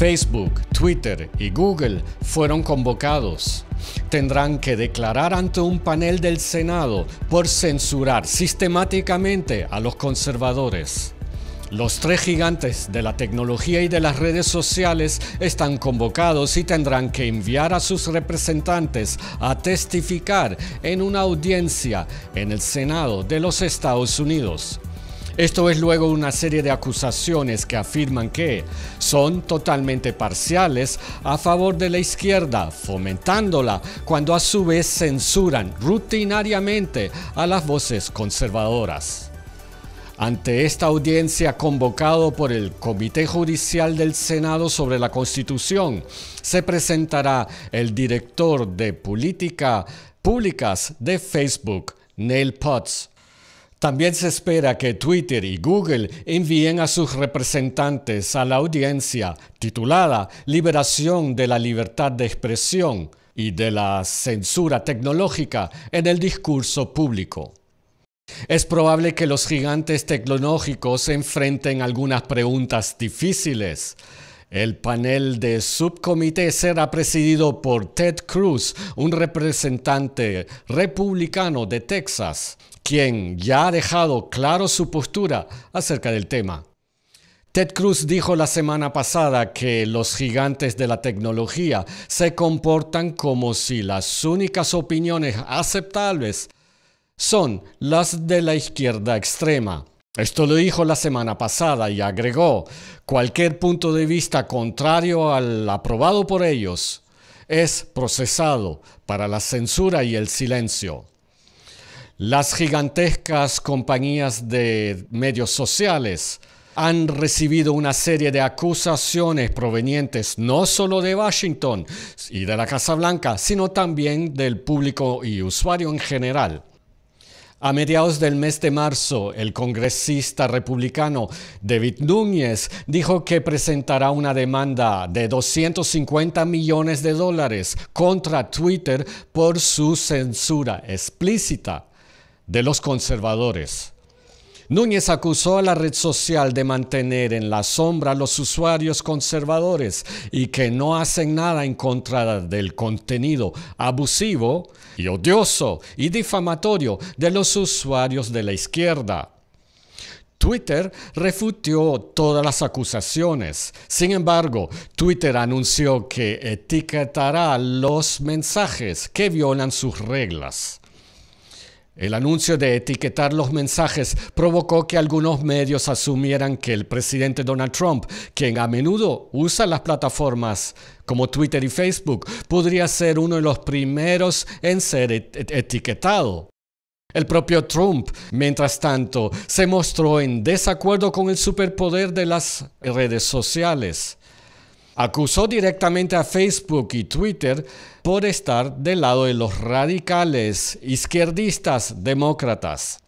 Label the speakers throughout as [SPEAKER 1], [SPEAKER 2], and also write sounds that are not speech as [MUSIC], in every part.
[SPEAKER 1] Facebook, Twitter y Google fueron convocados. Tendrán que declarar ante un panel del Senado por censurar sistemáticamente a los conservadores. Los tres gigantes de la tecnología y de las redes sociales están convocados y tendrán que enviar a sus representantes a testificar en una audiencia en el Senado de los Estados Unidos. Esto es luego una serie de acusaciones que afirman que son totalmente parciales a favor de la izquierda, fomentándola, cuando a su vez censuran rutinariamente a las voces conservadoras. Ante esta audiencia convocado por el Comité Judicial del Senado sobre la Constitución, se presentará el director de Política Públicas de Facebook, Neil Potts. También se espera que Twitter y Google envíen a sus representantes a la audiencia titulada Liberación de la libertad de expresión y de la censura tecnológica en el discurso público. Es probable que los gigantes tecnológicos enfrenten algunas preguntas difíciles. El panel de subcomité será presidido por Ted Cruz, un representante republicano de Texas, quien ya ha dejado claro su postura acerca del tema. Ted Cruz dijo la semana pasada que los gigantes de la tecnología se comportan como si las únicas opiniones aceptables son las de la izquierda extrema. Esto lo dijo la semana pasada y agregó, cualquier punto de vista contrario al aprobado por ellos es procesado para la censura y el silencio. Las gigantescas compañías de medios sociales han recibido una serie de acusaciones provenientes no solo de Washington y de la Casa Blanca, sino también del público y usuario en general. A mediados del mes de marzo, el congresista republicano David Núñez dijo que presentará una demanda de 250 millones de dólares contra Twitter por su censura explícita de los conservadores. Núñez acusó a la red social de mantener en la sombra a los usuarios conservadores y que no hacen nada en contra del contenido abusivo y odioso y difamatorio de los usuarios de la izquierda. Twitter refutó todas las acusaciones. Sin embargo, Twitter anunció que etiquetará los mensajes que violan sus reglas. El anuncio de etiquetar los mensajes provocó que algunos medios asumieran que el presidente Donald Trump, quien a menudo usa las plataformas como Twitter y Facebook, podría ser uno de los primeros en ser etiquetado. El propio Trump, mientras tanto, se mostró en desacuerdo con el superpoder de las redes sociales acusó directamente a Facebook y Twitter por estar del lado de los radicales, izquierdistas, demócratas.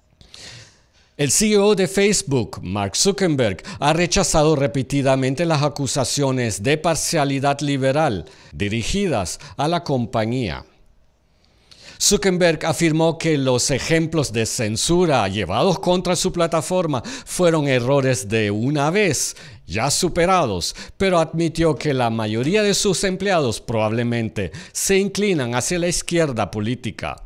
[SPEAKER 1] El CEO de Facebook, Mark Zuckerberg, ha rechazado repetidamente las acusaciones de parcialidad liberal dirigidas a la compañía. Zuckerberg afirmó que los ejemplos de censura llevados contra su plataforma fueron errores de una vez ya superados, pero admitió que la mayoría de sus empleados probablemente se inclinan hacia la izquierda política.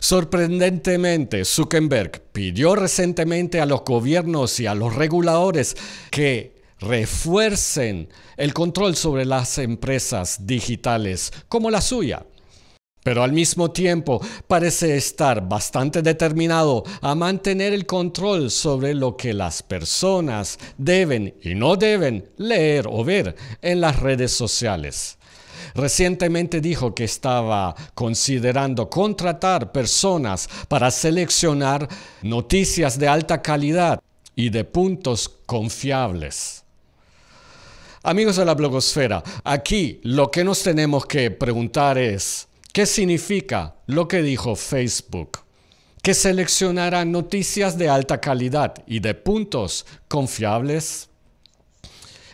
[SPEAKER 1] Sorprendentemente, Zuckerberg pidió recientemente a los gobiernos y a los reguladores que refuercen el control sobre las empresas digitales como la suya pero al mismo tiempo parece estar bastante determinado a mantener el control sobre lo que las personas deben y no deben leer o ver en las redes sociales. Recientemente dijo que estaba considerando contratar personas para seleccionar noticias de alta calidad y de puntos confiables. Amigos de la blogosfera, aquí lo que nos tenemos que preguntar es, ¿Qué significa lo que dijo Facebook? Que seleccionará noticias de alta calidad y de puntos confiables.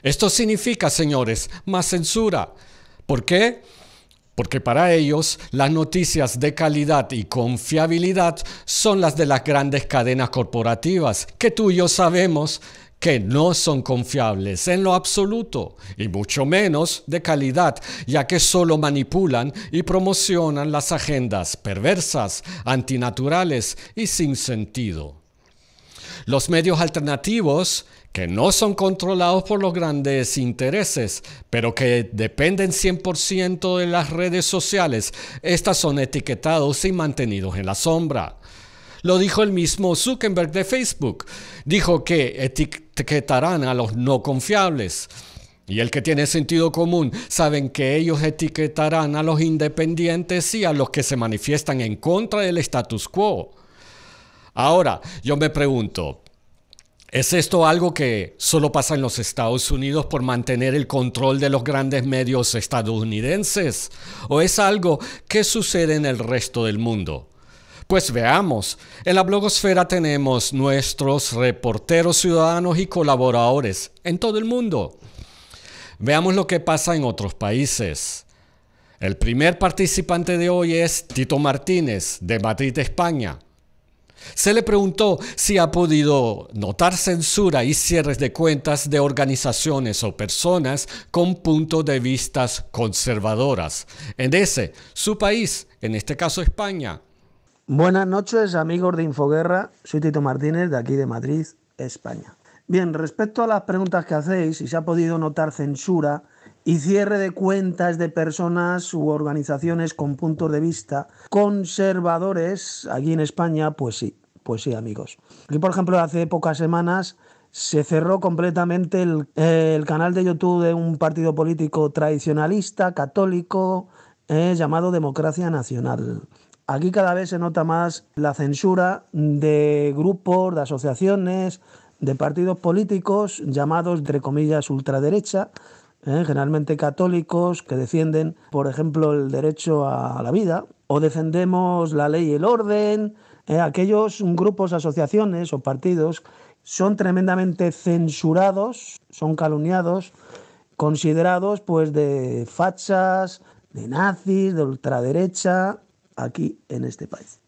[SPEAKER 1] Esto significa, señores, más censura. ¿Por qué? Porque para ellos las noticias de calidad y confiabilidad son las de las grandes cadenas corporativas, que tú y yo sabemos que no son confiables en lo absoluto y mucho menos de calidad, ya que solo manipulan y promocionan las agendas perversas, antinaturales y sin sentido. Los medios alternativos que no son controlados por los grandes intereses, pero que dependen 100% de las redes sociales, estas son etiquetados y mantenidos en la sombra. Lo dijo el mismo Zuckerberg de Facebook. Dijo que etiquetarán a los no confiables. Y el que tiene sentido común saben que ellos etiquetarán a los independientes y a los que se manifiestan en contra del status quo. Ahora, yo me pregunto, ¿es esto algo que solo pasa en los Estados Unidos por mantener el control de los grandes medios estadounidenses? ¿O es algo que sucede en el resto del mundo? Pues veamos, en la blogosfera tenemos nuestros reporteros ciudadanos y colaboradores en todo el mundo. Veamos lo que pasa en otros países. El primer participante de hoy es Tito Martínez, de Madrid, España. Se le preguntó si ha podido notar censura y cierres de cuentas de organizaciones o personas con puntos de vistas conservadoras. En ese, su país, en este caso España, Buenas
[SPEAKER 2] noches, amigos de Infoguerra. Soy Tito Martínez, de aquí de Madrid, España. Bien, respecto a las preguntas que hacéis, si se ha podido notar censura y cierre de cuentas de personas u organizaciones con puntos de vista conservadores aquí en España, pues sí, pues sí, amigos. Aquí, por ejemplo, hace pocas semanas se cerró completamente el, canal de YouTube de un partido político tradicionalista, católico, eh, llamado Democracia Nacional. Aquí cada vez se nota más la censura de grupos, de asociaciones, de partidos políticos llamados, entre comillas, ultraderecha, ¿eh? generalmente católicos que defienden, por ejemplo, el derecho a la vida, o defendemos la ley y el orden. ¿eh? aquellos grupos, asociaciones o partidos son tremendamente censurados, son calumniados, considerados pues de fachas, de nazis, de ultraderecha, aquí en este país.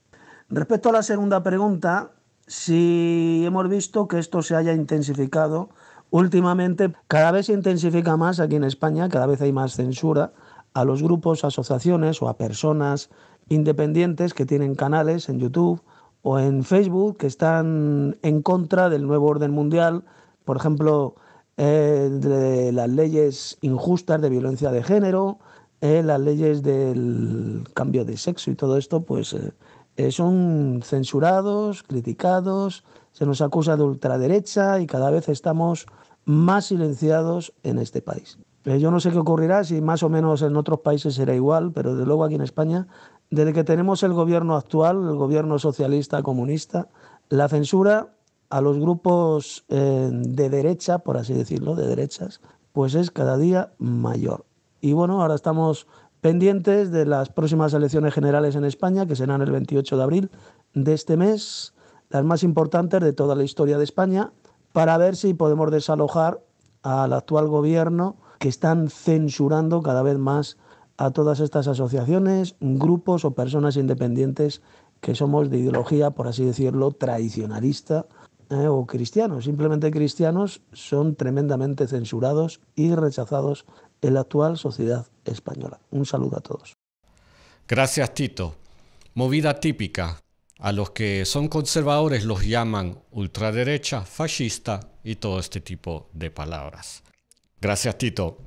[SPEAKER 2] Respecto a la segunda pregunta, si hemos visto que esto se haya intensificado últimamente, cada vez se intensifica más aquí en España, cada vez hay más censura a los grupos, asociaciones o a personas independientes que tienen canales en YouTube o en Facebook que están en contra del nuevo orden mundial, por ejemplo, de las leyes injustas de violencia de género, eh, las leyes del cambio de sexo y todo esto, pues eh, eh, son censurados, criticados, se nos acusa de ultraderecha y cada vez estamos más silenciados en este país. yo no sé qué ocurrirá, si más o menos en otros países será igual, pero desde luego aquí en España, desde que tenemos el gobierno actual, el gobierno socialista comunista, la censura a los grupos de derecha, por así decirlo, de derechas, pues es cada día mayor. Y bueno, ahora estamos pendientes de las próximas elecciones generales en España, que serán el 28 de abril de este mes, las más importantes de toda la historia de España, para ver si podemos desalojar al actual gobierno que están censurando cada vez más a todas estas asociaciones, grupos o personas independientes que somos de ideología, por así decirlo, tradicionalista eh, o cristiano. Simplemente cristianos son tremendamente censurados y rechazados en la actual sociedad española. Un saludo a todos.
[SPEAKER 1] Gracias, Tito. Movida típica. A los que son conservadores los llaman ultraderecha, fascista y todo este tipo de palabras. Gracias, Tito.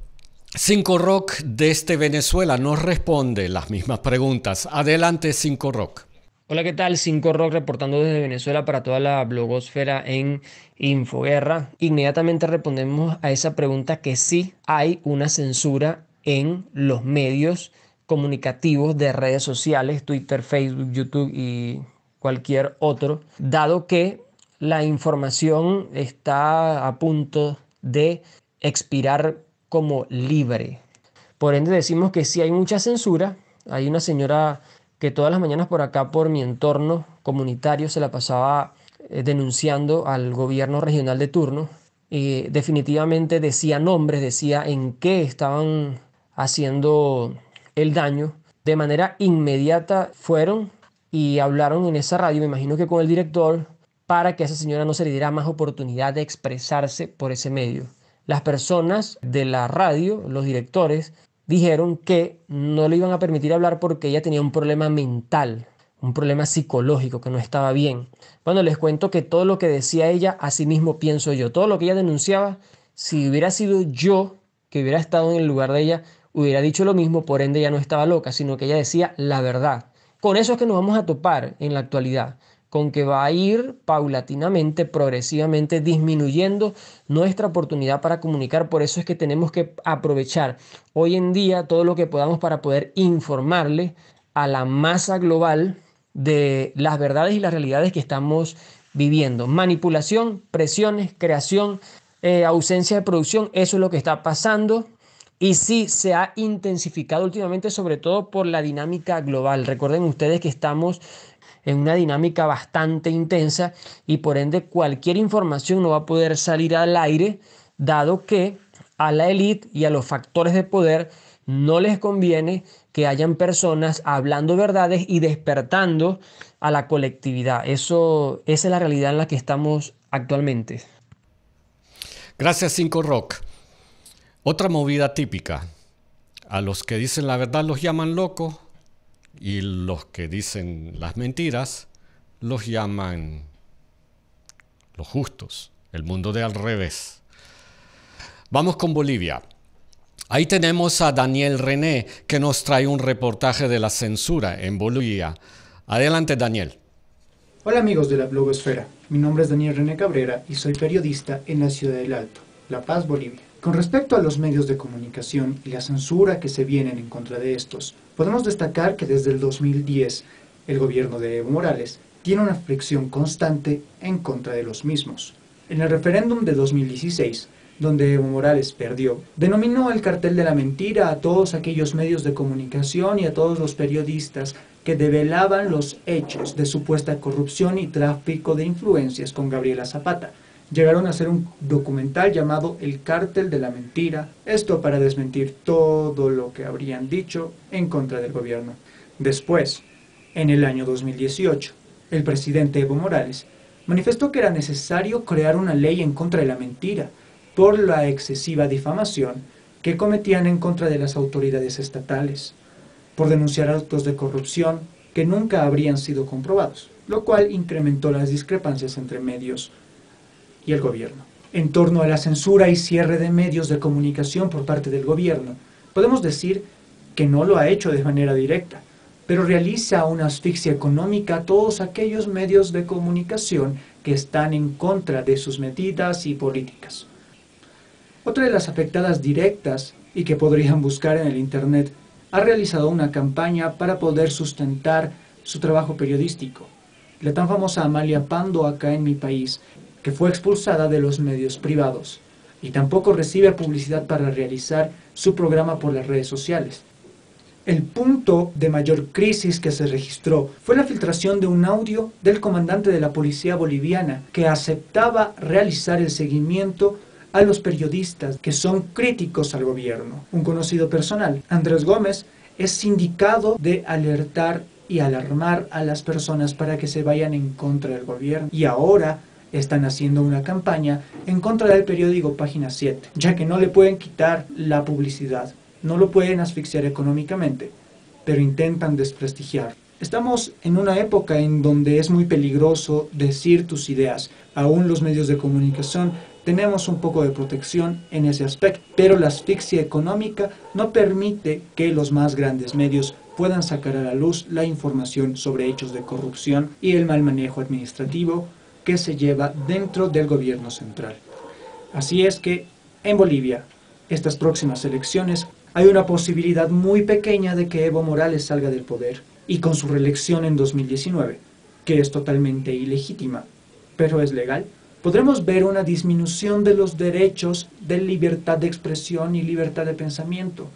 [SPEAKER 1] Cinco Rock desde este Venezuela nos responde las mismas preguntas. Adelante, Cinco Rock. Hola, ¿qué tal?
[SPEAKER 3] Cinco Rock reportando desde Venezuela para toda la blogosfera en Infoguerra. Inmediatamente respondemos a esa pregunta que sí hay una censura en los medios comunicativos de redes sociales, Twitter, Facebook, YouTube y cualquier otro, dado que la información está a punto de expirar como libre. Por ende decimos que sí hay mucha censura. Hay una señora que todas las mañanas por acá, por mi entorno comunitario, se la pasaba eh, denunciando al gobierno regional de turno y definitivamente decía nombres, decía en qué estaban haciendo el daño. De manera inmediata fueron y hablaron en esa radio, me imagino que con el director, para que a esa señora no se le diera más oportunidad de expresarse por ese medio. Las personas de la radio, los directores, dijeron que no le iban a permitir hablar porque ella tenía un problema mental, un problema psicológico que no estaba bien. Bueno, les cuento que todo lo que decía ella, así mismo pienso yo. Todo lo que ella denunciaba, si hubiera sido yo que hubiera estado en el lugar de ella, hubiera dicho lo mismo, por ende ella no estaba loca, sino que ella decía la verdad. Con eso es que nos vamos a topar en la actualidad, con que va a ir paulatinamente, progresivamente disminuyendo nuestra oportunidad para comunicar. Por eso es que tenemos que aprovechar hoy en día todo lo que podamos para poder informarle a la masa global de las verdades y las realidades que estamos viviendo. Manipulación, presiones, creación, eh, ausencia de producción, eso es lo que está pasando. Y sí, se ha intensificado últimamente, sobre todo por la dinámica global. Recuerden ustedes que estamos en una dinámica bastante intensa y por ende cualquier información no va a poder salir al aire, dado que a la élite y a los factores de poder no les conviene que hayan personas hablando verdades y despertando a la colectividad. Eso, esa es la realidad en la que estamos actualmente.
[SPEAKER 1] Gracias, Cinco Rock. Otra movida típica. A los que dicen la verdad los llaman locos, y los que dicen las mentiras los llaman los justos, el mundo de al revés. Vamos con Bolivia. Ahí tenemos a Daniel René que nos trae un reportaje de la censura en Bolivia. Adelante Daniel.
[SPEAKER 4] Hola amigos de la blogosfera, mi nombre es Daniel René Cabrera y soy periodista en la ciudad del Alto, La Paz, Bolivia. Con respecto a los medios de comunicación y la censura que se vienen en contra de estos, podemos destacar que desde el 2010 el gobierno de Evo Morales tiene una fricción constante en contra de los mismos. En el referéndum de 2016, donde Evo Morales perdió, denominó el cartel de la mentira a todos aquellos medios de comunicación y a todos los periodistas que develaban los hechos de supuesta corrupción y tráfico de influencias con Gabriela Zapata, llegaron a hacer un documental llamado El cártel de la mentira, esto para desmentir todo lo que habrían dicho en contra del gobierno. Después, en el año 2018, el presidente Evo Morales manifestó que era necesario crear una ley en contra de la mentira por la excesiva difamación que cometían en contra de las autoridades estatales, por denunciar actos de corrupción que nunca habrían sido comprobados, lo cual incrementó las discrepancias entre medios y el gobierno. En torno a la censura y cierre de medios de comunicación por parte del gobierno, podemos decir que no lo ha hecho de manera directa, pero realiza una asfixia económica a todos aquellos medios de comunicación que están en contra de sus medidas y políticas. Otra de las afectadas directas y que podrían buscar en el Internet ha realizado una campaña para poder sustentar su trabajo periodístico. La tan famosa Amalia Pando acá en mi país que fue expulsada de los medios privados y tampoco recibe publicidad para realizar su programa por las redes sociales. El punto de mayor crisis que se registró fue la filtración de un audio del comandante de la policía boliviana que aceptaba realizar el seguimiento a los periodistas que son críticos al gobierno. Un conocido personal, Andrés Gómez, es sindicado de alertar y alarmar a las personas para que se vayan en contra del gobierno. Y ahora están haciendo una campaña en contra del periódico Página 7, ya que no le pueden quitar la publicidad, no lo pueden asfixiar económicamente, pero intentan desprestigiar. Estamos en una época en donde es muy peligroso decir tus ideas. Aún los medios de comunicación tenemos un poco de protección en ese aspecto, pero la asfixia económica no permite que los más grandes medios puedan sacar a la luz la información sobre hechos de corrupción y el mal manejo administrativo que se lleva dentro del gobierno central. Así es que en Bolivia, estas próximas elecciones, hay una posibilidad muy pequeña de que Evo Morales salga del poder y con su reelección en 2019, que es totalmente ilegítima, pero es legal, podremos ver una disminución de los derechos de libertad de expresión y libertad de pensamiento,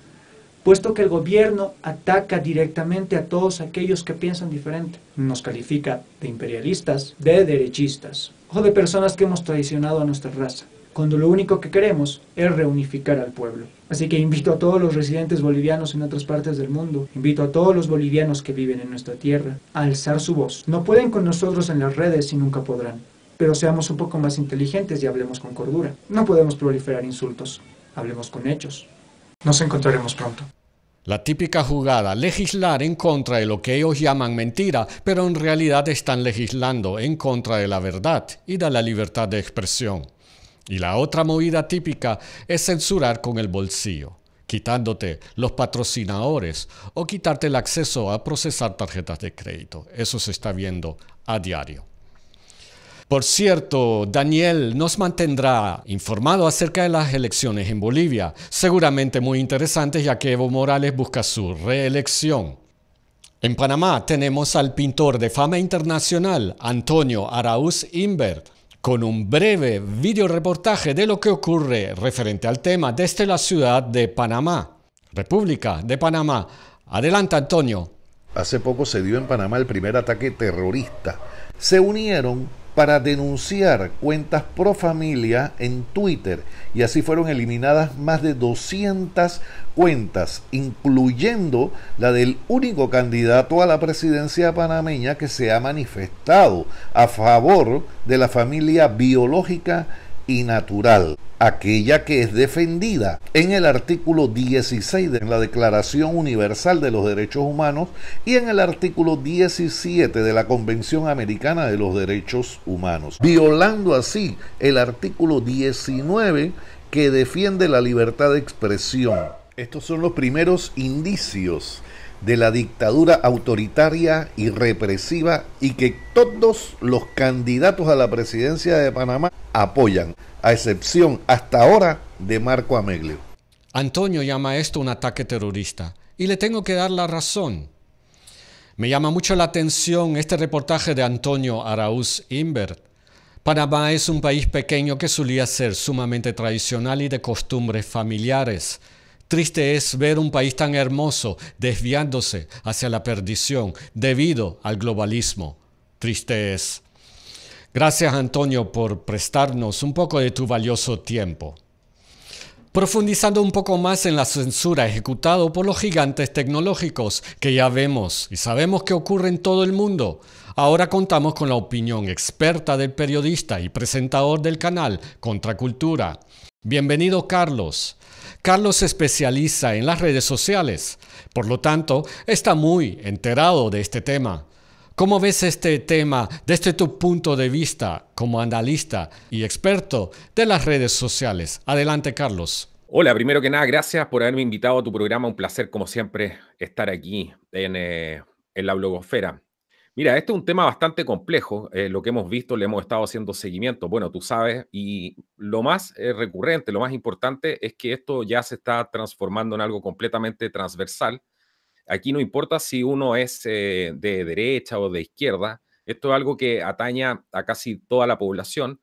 [SPEAKER 4] puesto que el gobierno ataca directamente a todos aquellos que piensan diferente. Nos califica de imperialistas, de derechistas o de personas que hemos traicionado a nuestra raza, cuando lo único que queremos es reunificar al pueblo. Así que invito a todos los residentes bolivianos en otras partes del mundo, invito a todos los bolivianos que viven en nuestra tierra a alzar su voz. No pueden con nosotros en las redes y nunca podrán, pero seamos un poco más inteligentes y hablemos con cordura. No podemos proliferar insultos, hablemos con hechos. Nos encontraremos pronto.
[SPEAKER 1] La típica jugada, legislar en contra de lo que ellos llaman mentira, pero en realidad están legislando en contra de la verdad y de la libertad de expresión. Y la otra movida típica es censurar con el bolsillo, quitándote los patrocinadores o quitarte el acceso a procesar tarjetas de crédito. Eso se está viendo a diario. Por cierto, Daniel nos mantendrá informado acerca de las elecciones en Bolivia, seguramente muy interesantes ya que Evo Morales busca su reelección. En Panamá tenemos al pintor de fama internacional Antonio Arauz Imbert con un breve video reportaje de lo que ocurre referente al tema desde la ciudad de Panamá, República de Panamá.
[SPEAKER 5] Adelante Antonio. Hace poco se dio en Panamá el primer ataque terrorista. Se unieron para denunciar cuentas pro familia en Twitter y así fueron eliminadas más de 200 cuentas, incluyendo la del único candidato a la presidencia panameña que se ha manifestado a favor de la familia biológica y natural aquella que es defendida en el artículo 16 de la Declaración Universal de los Derechos Humanos y en el artículo 17 de la Convención Americana de los Derechos Humanos, violando así el artículo 19 que defiende la libertad de expresión. Estos son los primeros indicios de la dictadura autoritaria y represiva y que todos los candidatos a la presidencia de Panamá apoyan, a excepción hasta ahora de Marco Ameglio.
[SPEAKER 1] Antonio llama esto un ataque terrorista y le tengo que dar la razón. Me llama mucho la atención este reportaje de Antonio Arauz Imbert. Panamá es un país pequeño que solía ser sumamente tradicional y de costumbres familiares. Triste es ver un país tan hermoso desviándose hacia la perdición debido al globalismo. Triste es. Gracias Antonio por prestarnos un poco de tu valioso tiempo. Profundizando un poco más en la censura ejecutado por los gigantes tecnológicos que ya vemos y sabemos que ocurre en todo el mundo, ahora contamos con la opinión experta del periodista y presentador del canal Contracultura, Bienvenido Carlos. Carlos se especializa en las redes sociales, por lo tanto, está muy enterado de este tema. ¿Cómo ves este tema desde tu punto de vista como analista y experto de las redes sociales? Adelante, Carlos.
[SPEAKER 6] Hola, primero que nada, gracias por haberme invitado a tu programa. Un placer, como siempre, estar aquí en, eh, la blogosfera. Mira, este es un tema bastante complejo. Eh, lo que hemos visto, le hemos estado haciendo seguimiento. Bueno, tú sabes, y lo más eh, recurrente, lo más importante es que esto ya se está transformando en algo completamente transversal. Aquí no importa si uno es eh, de derecha o de izquierda, esto es algo que ataña a casi toda la población.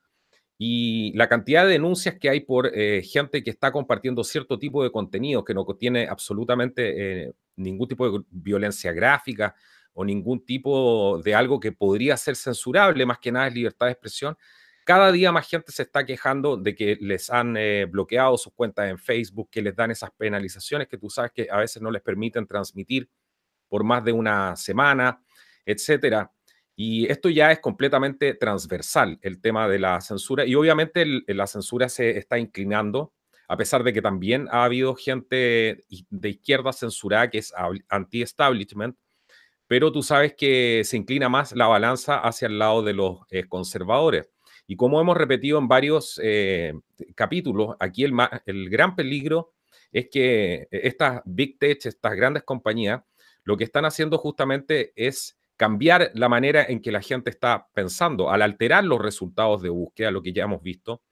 [SPEAKER 6] Y la cantidad de denuncias que hay por gente que está compartiendo cierto tipo de contenido que no tiene absolutamente ningún tipo de violencia gráfica, o ningún tipo de algo que podría ser censurable, más que nada es libertad de expresión, cada día más gente se está quejando de que les han eh, bloqueado sus cuentas en Facebook, que les dan esas penalizaciones que tú sabes que a veces no les permiten transmitir por más de una semana, etcétera. Y esto ya es completamente transversal, el tema de la censura. Y obviamente la censura se está inclinando, a pesar de que también ha habido gente de izquierda censurada que es anti-establishment, pero tú sabes que se inclina más la balanza hacia el lado de los eh, conservadores. Y como hemos repetido en varios eh, capítulos, aquí el, el gran peligro es que eh, estas big tech, estas grandes compañías, lo que están haciendo justamente es cambiar la manera en que la gente está pensando, al alterar los resultados de búsqueda, lo que ya hemos visto,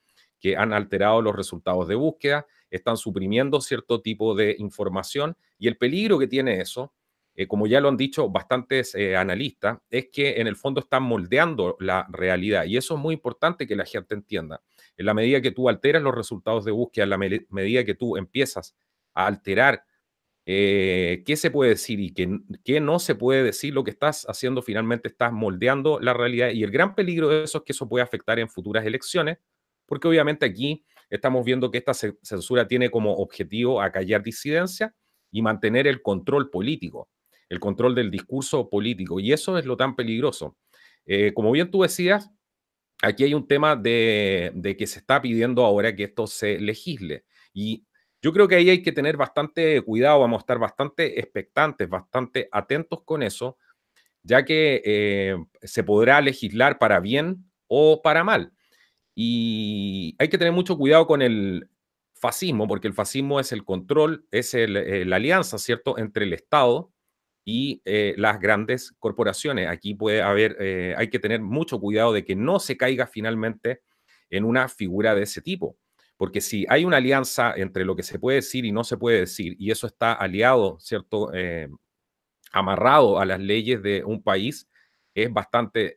[SPEAKER 6] que han alterado los resultados de búsqueda, están suprimiendo cierto tipo de información y el peligro que tiene eso eh, como ya lo han dicho bastantes eh, analistas, es que en el fondo están moldeando la realidad y eso es muy importante que la gente entienda. En la medida que tú alteras los resultados de búsqueda, en la medida que tú empiezas a alterar eh, qué se puede decir y qué, qué, no se puede decir, lo que estás haciendo finalmente estás moldeando la realidad y el gran peligro de eso es que eso puede afectar en futuras elecciones, porque obviamente aquí estamos viendo que esta censura tiene como objetivo acallar disidencia y mantener el control político el control del discurso político. Y eso es lo tan peligroso. Eh, como bien tú decías, aquí hay un tema de, que se está pidiendo ahora que esto se legisle. Y yo creo que ahí hay que tener bastante cuidado, vamos a estar bastante expectantes, bastante atentos con eso, ya que eh, se podrá legislar para bien o para mal. Y hay que tener mucho cuidado con el fascismo, porque el fascismo es el control, es eh, la alianza, ¿cierto?, entre el Estado y eh, las grandes corporaciones. Aquí puede haber, eh, hay que tener mucho cuidado de que no se caiga finalmente en una figura de ese tipo. Porque si hay una alianza entre lo que se puede decir y no se puede decir, y eso está aliado, ¿cierto? Eh, amarrado a las leyes de un país, es bastante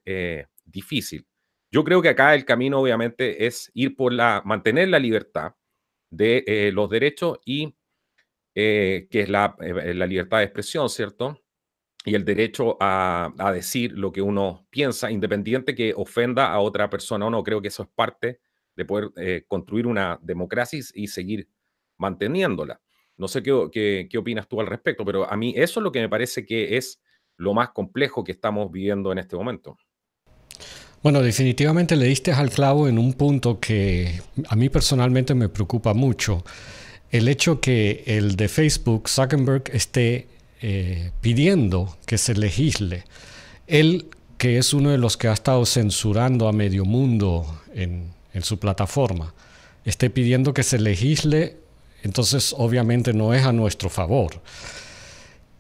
[SPEAKER 6] difícil. Yo creo que acá el camino obviamente es ir por la, mantener la libertad de los derechos y eh, que es eh, la, libertad de expresión, ¿cierto? Y el derecho a, decir lo que uno piensa, independiente que ofenda a otra persona o no. Creo que eso es parte de poder eh, construir una democracia y, seguir manteniéndola. No sé qué, qué opinas tú al respecto, pero a mí eso es lo que me parece que es lo más complejo que estamos viviendo en este momento.
[SPEAKER 1] Bueno, definitivamente le diste al clavo en un punto que a mí personalmente me preocupa mucho el hecho que el de Facebook, Zuckerberg, esté eh, pidiendo que se legisle. Él, que es uno de los que ha estado censurando a medio mundo en, su plataforma, esté pidiendo que se legisle, entonces obviamente no es a nuestro favor.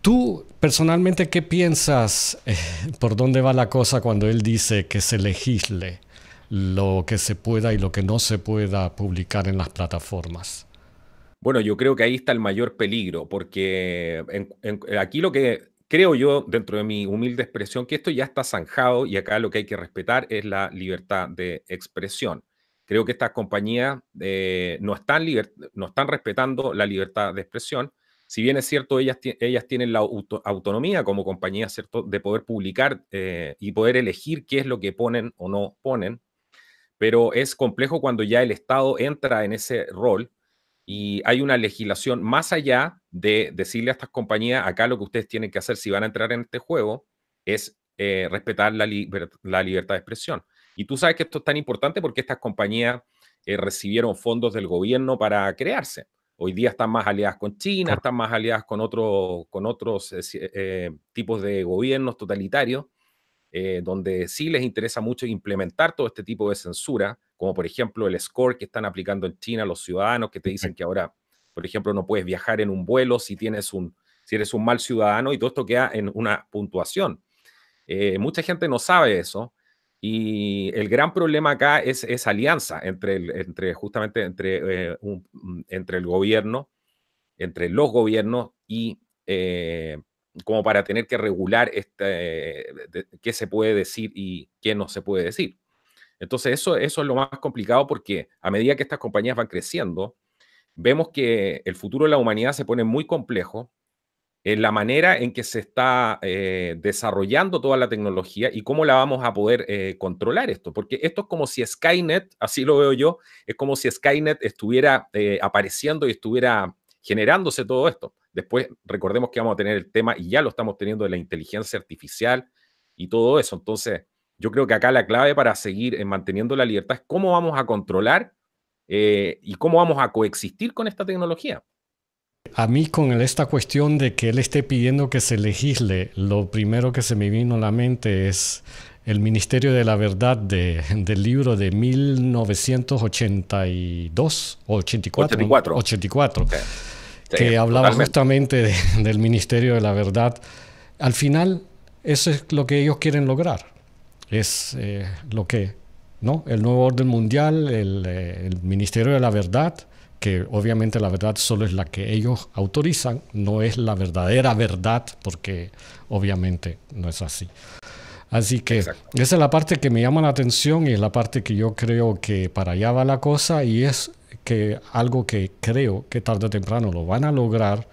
[SPEAKER 1] Tú personalmente, ¿qué piensas eh, por dónde va la cosa cuando él dice que se legisle lo que se pueda y lo que no se pueda publicar en las plataformas?
[SPEAKER 6] Bueno, yo creo que ahí está el mayor peligro, porque aquí lo que creo yo, dentro de mi humilde expresión, que esto ya está zanjado y acá lo que hay que respetar es la libertad de expresión. Creo que estas compañías eh, no, están no están respetando la libertad de expresión. Si bien es cierto, ellas, ellas tienen la autonomía como compañía ¿cierto? de poder publicar eh, y poder elegir qué es lo que ponen o no ponen, pero es complejo cuando ya el Estado entra en ese rol y hay una legislación más allá de decirle a estas compañías, acá lo que ustedes tienen que hacer si van a entrar en este juego es eh, respetar la, libertad de expresión. Y tú sabes que esto es tan importante porque estas compañías eh, recibieron fondos del gobierno para crearse. Hoy día están más aliadas con China, están más aliadas con, otro, con otros eh, tipos de gobiernos totalitarios, donde sí les interesa mucho implementar todo este tipo de censura como por ejemplo el score que están aplicando en China los ciudadanos que te dicen que ahora, por ejemplo, no puedes viajar en un vuelo si tienes un, si eres un mal ciudadano y todo esto queda en una puntuación. Eh, mucha gente no sabe eso y el gran problema acá es esa alianza entre, entre justamente entre, eh, entre el gobierno, entre los gobiernos y eh, como para tener que regular este, qué se puede decir y qué no se puede decir. Entonces, eso, eso es lo más complicado porque a medida que estas compañías van creciendo, vemos que el futuro de la humanidad se pone muy complejo en la manera en que se está eh, desarrollando toda la tecnología y cómo la vamos a poder eh, controlar esto. Porque esto es como si Skynet, así lo veo yo, es como si Skynet estuviera eh, apareciendo y estuviera generándose todo esto. Después recordemos que vamos a tener el tema, y ya lo estamos teniendo, de la inteligencia artificial y todo eso. Entonces, yo creo que acá la clave para seguir eh, manteniendo la libertad es cómo vamos a controlar eh, y cómo vamos a coexistir con esta tecnología.
[SPEAKER 1] A mí con esta cuestión de que él esté pidiendo que se legisle, lo primero que se me vino a la mente es el Ministerio de la Verdad del libro de 1982 o 84. 84. que hablaba justamente del Ministerio de la Verdad. Al final, eso es lo que ellos quieren lograr es eh, lo que, ¿no? El nuevo orden mundial, eh, el, ministerio de la verdad, que obviamente la verdad solo es la que ellos autorizan, no es la verdadera verdad, porque obviamente no es así. Así que esa es la parte que me llama la atención y es la parte que yo creo que para allá va la cosa y es que algo que creo que tarde o temprano lo van a lograr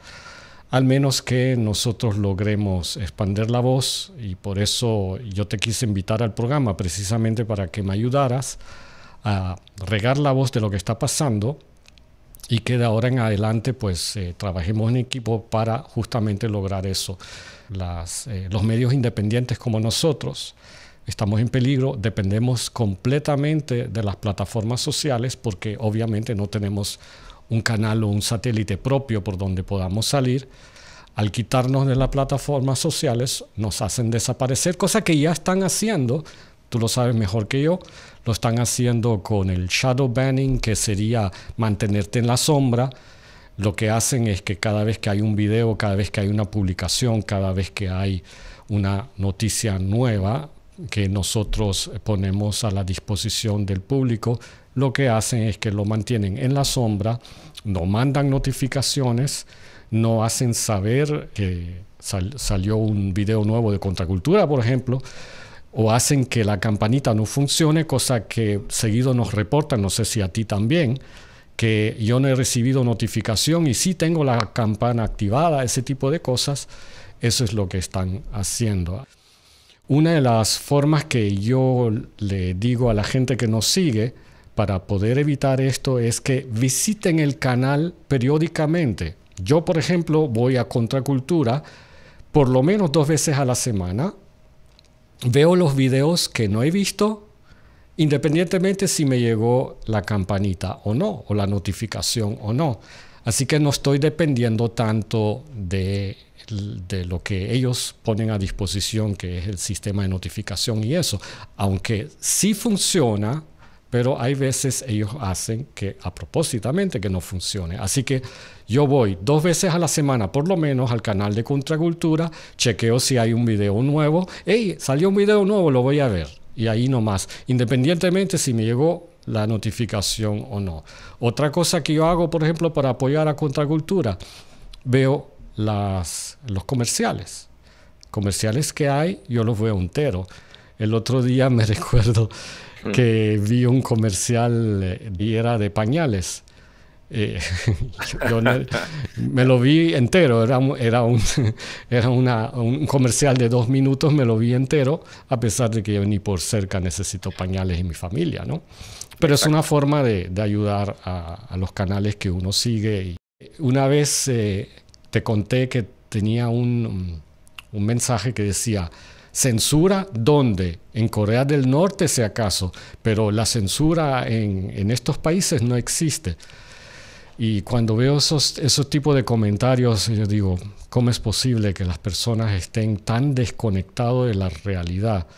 [SPEAKER 1] al menos que nosotros logremos expandir la voz y por eso yo te quise invitar al programa precisamente para que me ayudaras a regar la voz de lo que está pasando y que de ahora en adelante pues eh, trabajemos en equipo para justamente lograr eso. Eh, los medios independientes como nosotros estamos en peligro, dependemos completamente de las plataformas sociales porque obviamente no tenemos un canal o un satélite propio por donde podamos salir, al quitarnos de las plataformas sociales nos hacen desaparecer, cosa que ya están haciendo, tú lo sabes mejor que yo, lo están haciendo con el shadow banning, que sería mantenerte en la sombra. Lo que hacen es que cada vez que hay un video, cada vez que hay una publicación, cada vez que hay una noticia nueva, que nosotros ponemos a la disposición del público, lo que hacen es que lo mantienen en la sombra, no mandan notificaciones, no hacen saber que salió un video nuevo de contracultura, por ejemplo, o hacen que la campanita no funcione, cosa que seguido nos reportan, no sé si a ti también, que yo no he recibido notificación y sí tengo la campana activada, ese tipo de cosas, eso es lo que están haciendo. Una de las formas que yo le digo a la gente que nos sigue para poder evitar esto es que visiten el canal periódicamente. Yo, por ejemplo, voy a Contracultura por lo menos dos veces a la semana. Veo los videos que no he visto, independientemente si me llegó la campanita o no, o la notificación o no. Así que no estoy dependiendo tanto de, lo que ellos ponen a disposición, que es el sistema de notificación y eso, aunque sí funciona, pero hay veces ellos hacen que a propósito, que no funcione. Así que yo voy dos veces a la semana, por lo menos, al canal de Contracultura, chequeo si hay un video nuevo. ¡Hey! Salió un video nuevo, lo voy a ver. Y ahí nomás, independientemente si me llegó la notificación o no. Otra cosa que yo hago, por ejemplo, para apoyar a Contracultura, veo las, los comerciales. Comerciales que hay, yo los veo entero. El otro día me [LAUGHS] recuerdo que vi un comercial eh, y era de pañales. Eh, [LAUGHS] me lo vi entero, era, era, un, [LAUGHS] era un comercial de dos minutos, me lo vi entero, a pesar de que yo ni por cerca necesito pañales en mi familia, ¿no? Pero es una forma de, ayudar a, los canales que uno sigue. Una vez eh, te conté que tenía un, mensaje que decía, censura dónde? en Corea del Norte si acaso, pero la censura en, estos países no existe. Y cuando veo esos, esos tipos de comentarios, yo digo, ¿cómo es posible que las personas estén tan desconectadas de la realidad?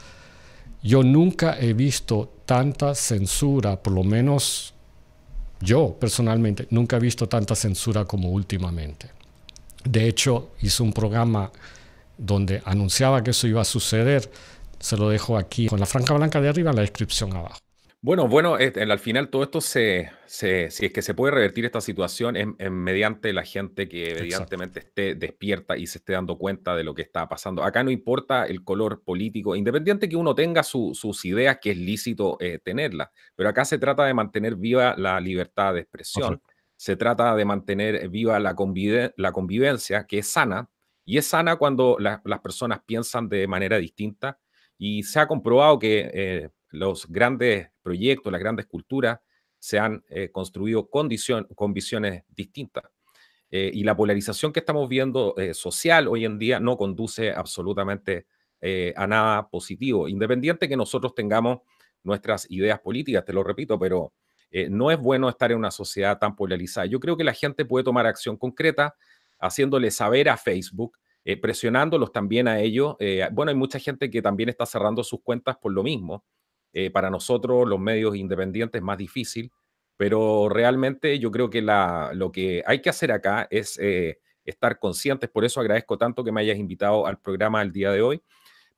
[SPEAKER 1] Yo nunca he visto tanta censura, por lo menos yo personalmente, nunca he visto tanta censura como últimamente. De hecho, hizo un programa donde anunciaba que eso iba a suceder. Se lo dejo aquí con la franca blanca de arriba, la descripción abajo.
[SPEAKER 6] Bueno, bueno, al final todo esto se, si es que se puede revertir esta situación es, mediante la gente que evidentemente esté despierta y se esté dando cuenta de lo que está pasando. Acá no importa el color político, independiente que uno tenga sus ideas, que es lícito eh, tenerlas, pero acá se trata de mantener viva la libertad de expresión se trata de mantener viva la, convivencia, que es sana, y es sana cuando las personas piensan de manera distinta, y se ha comprobado que eh, los grandes proyectos, las grandes culturas, se han eh, construido con visiones distintas. Eh, y la polarización que estamos viendo social hoy en día no conduce absolutamente a nada positivo, independiente que nosotros tengamos nuestras ideas políticas, te lo repito, pero eh, no es bueno estar en una sociedad tan polarizada. Yo creo que la gente puede tomar acción concreta haciéndole saber a Facebook, eh, presionándolos también a ellos. Eh, bueno, hay mucha gente que también está cerrando sus cuentas por lo mismo. para nosotros, los medios independientes, es más difícil, pero realmente yo creo que lo que hay que hacer acá es estar conscientes. Por eso agradezco tanto que me hayas invitado al programa el día de hoy,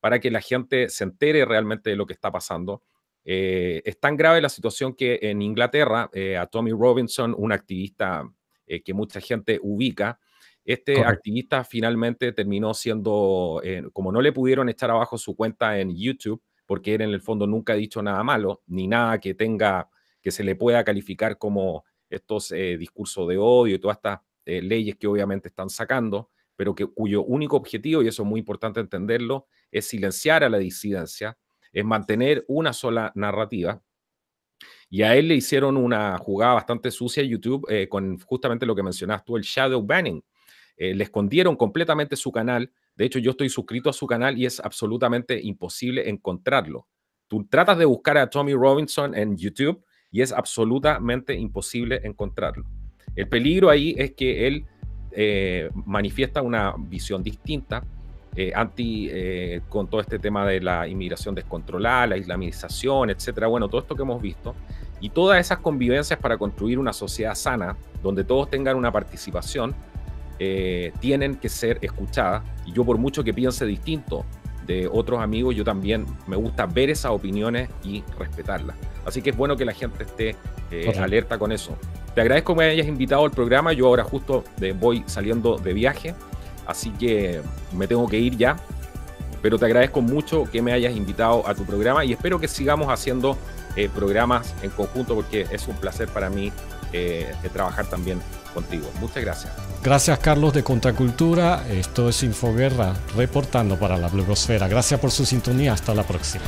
[SPEAKER 6] para que la gente se entere realmente de lo que está pasando eh, es tan grave la situación que en Inglaterra eh, a Tommy Robinson, un activista eh, que mucha gente ubica, este activista finalmente terminó siendo, como no le pudieron echar abajo su cuenta en YouTube, porque él en el fondo nunca ha dicho nada malo, ni nada que tenga, que se le pueda calificar como estos discursos de odio y todas estas leyes que obviamente están sacando, pero que, cuyo único objetivo, y eso es muy importante entenderlo, es silenciar a la disidencia, es mantener una sola narrativa. Y a él le hicieron una jugada bastante sucia YouTube eh, con justamente lo que mencionaste tú, el shadow banning. Eh, le escondieron completamente su canal. De hecho, yo estoy suscrito a su canal y es absolutamente imposible encontrarlo. Tú tratas de buscar a Tommy Robinson en YouTube y es absolutamente imposible encontrarlo. El peligro ahí es que él eh, manifiesta una visión distinta eh, anti, eh, con todo este tema de la inmigración descontrolada, la islamización, etcétera. Bueno, todo esto que hemos visto y todas esas convivencias para construir una sociedad sana, donde todos tengan una participación, eh, tienen que ser escuchadas. Y yo, por mucho que piense distinto de otros amigos, yo también me gusta ver esas opiniones y respetarlas. Así que es bueno que la gente esté alerta con eso. Te agradezco que me hayas invitado al programa. Yo ahora justo voy saliendo de viaje. Así que me tengo que ir ya. Pero te agradezco mucho que me hayas invitado a tu programa y espero que sigamos haciendo eh, programas en conjunto porque es un placer para mí eh, este, trabajar también contigo. Muchas gracias.
[SPEAKER 1] Gracias Carlos de Contracultura. Esto es Infoguerra reportando para la blogosfera. Gracias por su sintonía. Hasta la próxima.